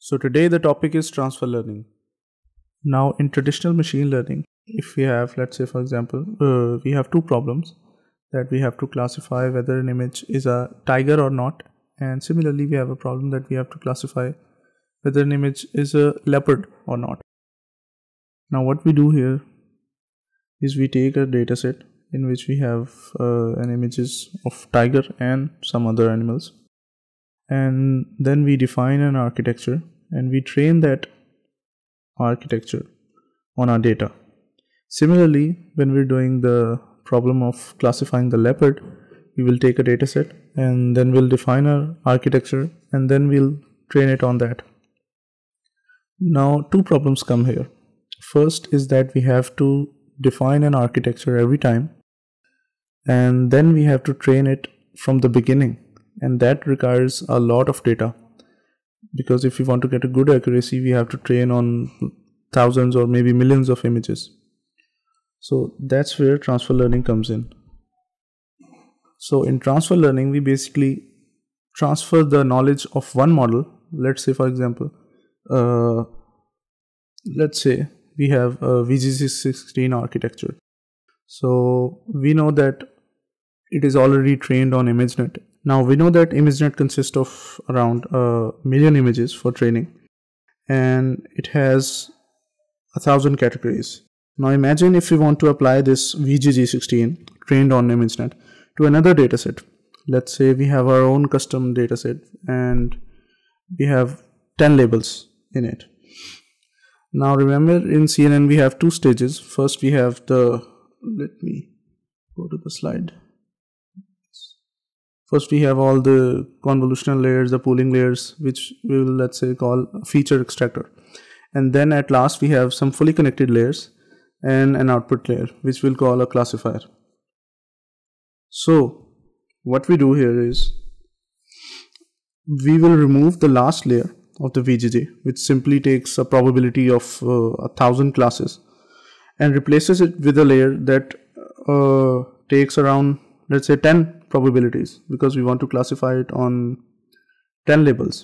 So today the topic is transfer learning. Now in traditional machine learning, if we have let's say for example, uh, we have two problems that we have to classify whether an image is a tiger or not and similarly we have a problem that we have to classify whether an image is a leopard or not. Now what we do here is we take a dataset in which we have uh, an images of tiger and some other animals and then we define an architecture and we train that architecture on our data similarly when we're doing the problem of classifying the leopard we will take a data set and then we'll define our architecture and then we'll train it on that now two problems come here first is that we have to define an architecture every time and then we have to train it from the beginning and that requires a lot of data because if we want to get a good accuracy we have to train on thousands or maybe millions of images so that's where transfer learning comes in so in transfer learning we basically transfer the knowledge of one model let's say for example uh, let's say we have a vgc16 architecture so we know that it is already trained on ImageNet. Now we know that ImageNet consists of around a uh, million images for training and it has a thousand categories. Now imagine if we want to apply this VGG16 trained on ImageNet to another dataset. Let's say we have our own custom dataset and we have 10 labels in it. Now remember in CNN we have two stages. First we have the, let me go to the slide first we have all the convolutional layers the pooling layers which we will let's say call feature extractor and then at last we have some fully connected layers and an output layer which we'll call a classifier so what we do here is we will remove the last layer of the VGG which simply takes a probability of uh, a thousand classes and replaces it with a layer that uh, takes around let's say 10 probabilities because we want to classify it on 10 labels.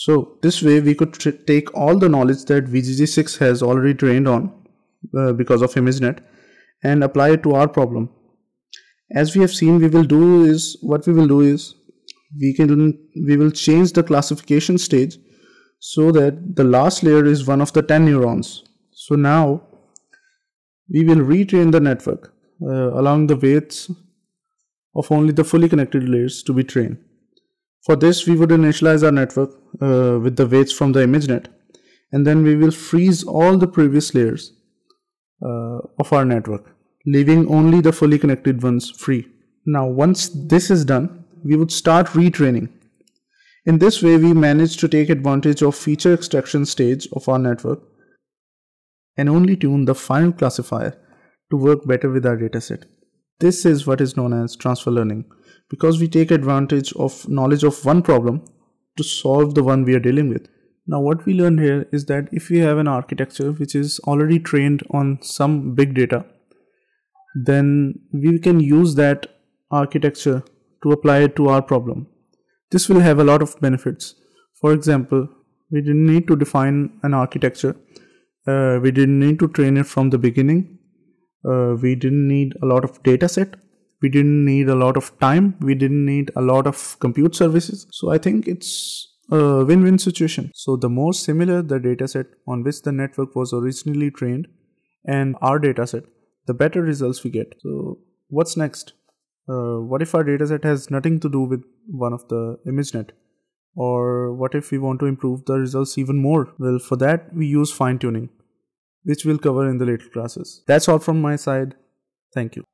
So this way we could take all the knowledge that VGG6 has already trained on uh, because of ImageNet and apply it to our problem. As we have seen, we will do is what we will do is we can we will change the classification stage so that the last layer is one of the 10 neurons. So now we will retrain the network uh, allowing the weights of only the fully connected layers to be trained. For this, we would initialize our network uh, with the weights from the ImageNet, and then we will freeze all the previous layers uh, of our network, leaving only the fully connected ones free. Now, once this is done, we would start retraining. In this way, we manage to take advantage of feature extraction stage of our network and only tune the final classifier to work better with our dataset. This is what is known as transfer learning because we take advantage of knowledge of one problem to solve the one we are dealing with. Now what we learned here is that if we have an architecture which is already trained on some big data, then we can use that architecture to apply it to our problem. This will have a lot of benefits. For example, we didn't need to define an architecture. Uh, we didn't need to train it from the beginning uh, we didn't need a lot of data set we didn't need a lot of time we didn't need a lot of compute services so i think it's a win-win situation so the more similar the dataset on which the network was originally trained and our dataset the better results we get so what's next uh, what if our dataset has nothing to do with one of the imagenet or what if we want to improve the results even more well for that we use fine tuning which we'll cover in the later classes. That's all from my side. Thank you.